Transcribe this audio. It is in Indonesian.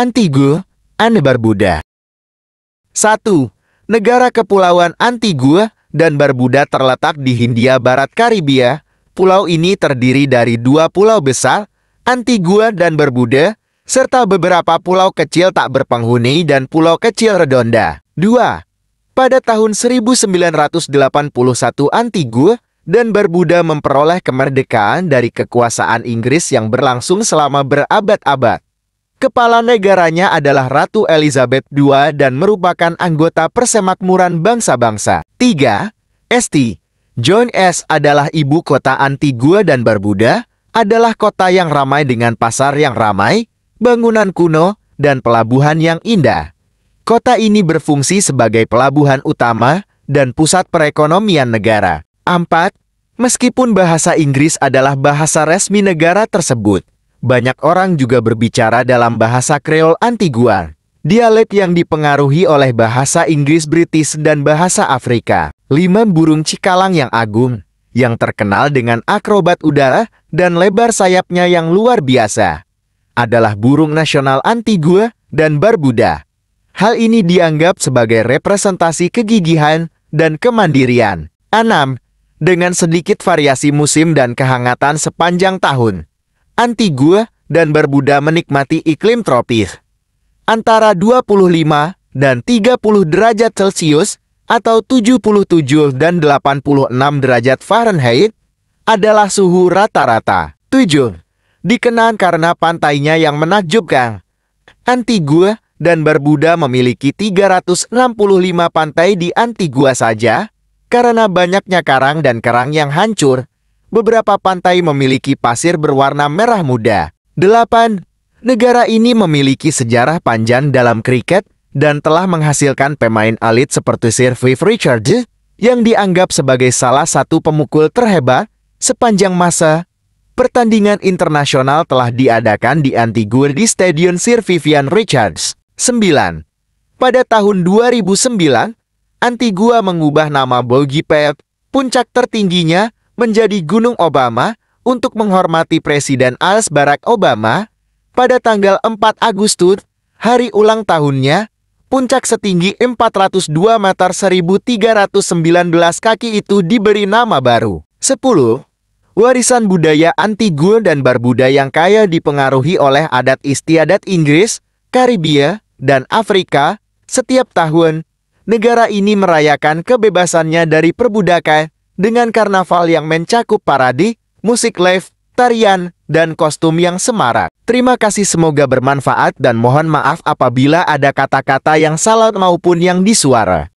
Antigua, and Barbuda. 1. Negara Kepulauan Antigua dan Barbuda terletak di Hindia Barat Karibia. Pulau ini terdiri dari dua pulau besar, Antigua dan Barbuda, serta beberapa pulau kecil tak berpenghuni dan pulau kecil redonda. 2. Pada tahun 1981 Antigua dan Barbuda memperoleh kemerdekaan dari kekuasaan Inggris yang berlangsung selama berabad-abad. Kepala negaranya adalah Ratu Elizabeth II dan merupakan anggota persemakmuran bangsa-bangsa. 3. Esti John S. adalah ibu kota Antigua dan Barbuda, adalah kota yang ramai dengan pasar yang ramai, bangunan kuno, dan pelabuhan yang indah. Kota ini berfungsi sebagai pelabuhan utama dan pusat perekonomian negara. 4. Meskipun bahasa Inggris adalah bahasa resmi negara tersebut, banyak orang juga berbicara dalam bahasa Kreol Antigua, dialek yang dipengaruhi oleh bahasa Inggris British dan bahasa Afrika. Lima burung cikalang yang agung, yang terkenal dengan akrobat udara dan lebar sayapnya yang luar biasa, adalah burung nasional Antigua dan Barbuda. Hal ini dianggap sebagai representasi kegigihan dan kemandirian. Anam Dengan sedikit variasi musim dan kehangatan sepanjang tahun, Antigua, dan Barbuda menikmati iklim tropis. Antara 25 dan 30 derajat Celcius atau 77 dan 86 derajat Fahrenheit adalah suhu rata-rata. 7. Dikenal karena pantainya yang menakjubkan. Antigua dan Barbuda memiliki 365 pantai di Antigua saja karena banyaknya karang dan kerang yang hancur beberapa pantai memiliki pasir berwarna merah muda. 8. Negara ini memiliki sejarah panjang dalam kriket dan telah menghasilkan pemain elit seperti Sir Viv Richards yang dianggap sebagai salah satu pemukul terhebat sepanjang masa. Pertandingan internasional telah diadakan di Antigua di Stadion Sir Vivian Richards. 9. Pada tahun 2009, Antigua mengubah nama Pep, puncak tertingginya, menjadi Gunung Obama untuk menghormati Presiden Als Barack Obama pada tanggal 4 Agustus, hari ulang tahunnya, puncak setinggi 402 meter 1319 kaki itu diberi nama baru. 10. Warisan budaya Antigua dan Barbuda yang kaya dipengaruhi oleh adat istiadat Inggris, Karibia, dan Afrika, setiap tahun, negara ini merayakan kebebasannya dari perbudakan dengan karnaval yang mencakup paradi, musik live, tarian, dan kostum yang semarak. Terima kasih semoga bermanfaat dan mohon maaf apabila ada kata-kata yang salah maupun yang disuara.